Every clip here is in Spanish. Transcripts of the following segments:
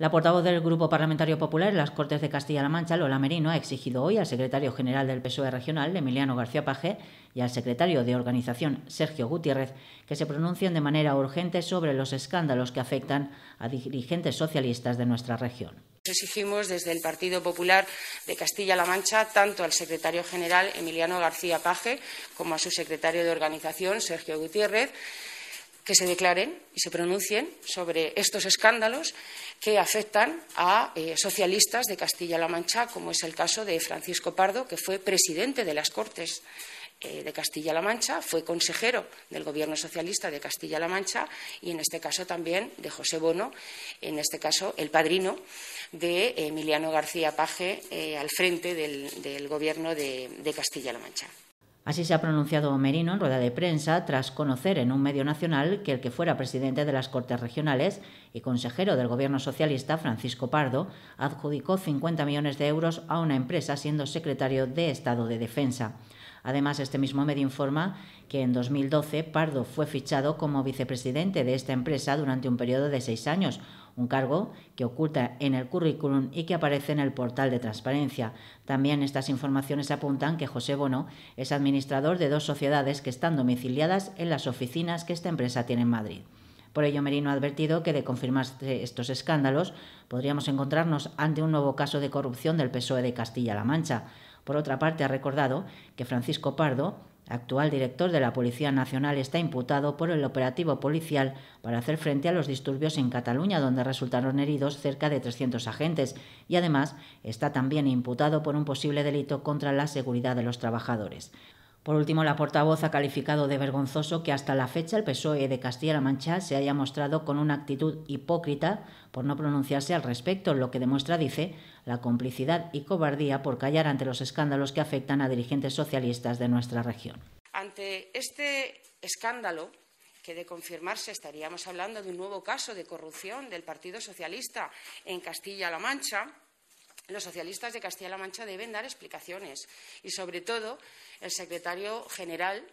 La portavoz del Grupo Parlamentario Popular las Cortes de Castilla-La Mancha, Lola Merino, ha exigido hoy al secretario general del PSOE regional, Emiliano García Paje, y al secretario de Organización, Sergio Gutiérrez, que se pronuncien de manera urgente sobre los escándalos que afectan a dirigentes socialistas de nuestra región. Exigimos desde el Partido Popular de Castilla-La Mancha tanto al secretario general Emiliano García Paje como a su secretario de Organización, Sergio Gutiérrez, que se declaren y se pronuncien sobre estos escándalos que afectan a eh, socialistas de Castilla-La Mancha, como es el caso de Francisco Pardo, que fue presidente de las Cortes eh, de Castilla-La Mancha, fue consejero del Gobierno socialista de Castilla-La Mancha y, en este caso, también de José Bono, en este caso, el padrino de eh, Emiliano García Paje al frente del, Gobierno de Castilla-La Mancha. Así se ha pronunciado Merino en rueda de prensa tras conocer en un medio nacional que el que fuera presidente de las Cortes Regionales y consejero del Gobierno Socialista, Francisco Pardo, adjudicó 50 millones de euros a una empresa siendo secretario de Estado de Defensa. Además, este mismo medio informa que en 2012 Pardo fue fichado como vicepresidente de esta empresa durante un periodo de seis años, un cargo que oculta en el currículum y que aparece en el portal de transparencia. También estas informaciones apuntan que José Bono es administrador de dos sociedades que están domiciliadas en las oficinas que esta empresa tiene en Madrid. Por ello, Merino ha advertido que de confirmarse estos escándalos, podríamos encontrarnos ante un nuevo caso de corrupción del PSOE de Castilla-La Mancha. Por otra parte, ha recordado que Francisco Pardo, actual director de la Policía Nacional, está imputado por el operativo policial para hacer frente a los disturbios en Cataluña, donde resultaron heridos cerca de 300 agentes, y además está también imputado por un posible delito contra la seguridad de los trabajadores. Por último, la portavoz ha calificado de vergonzoso que hasta la fecha el PSOE de Castilla-La Mancha se haya mostrado con una actitud hipócrita por no pronunciarse al respecto, lo que demuestra, dice, la complicidad y cobardía por callar ante los escándalos que afectan a dirigentes socialistas de nuestra región. Ante este escándalo, que de confirmarse estaríamos hablando de un nuevo caso de corrupción del Partido Socialista en Castilla-La Mancha, los socialistas de Castilla-La Mancha deben dar explicaciones y, sobre todo, el secretario general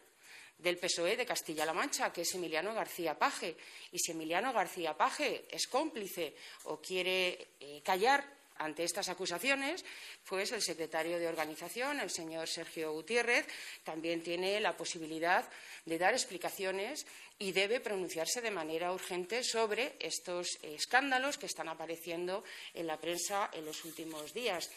del PSOE de Castilla-La Mancha, que es Emiliano García Paje. Y si Emiliano García Paje es cómplice o quiere eh, callar ante estas acusaciones, pues el secretario de organización, el señor Sergio Gutiérrez, también tiene la posibilidad de dar explicaciones y debe pronunciarse de manera urgente sobre estos escándalos que están apareciendo en la prensa en los últimos días.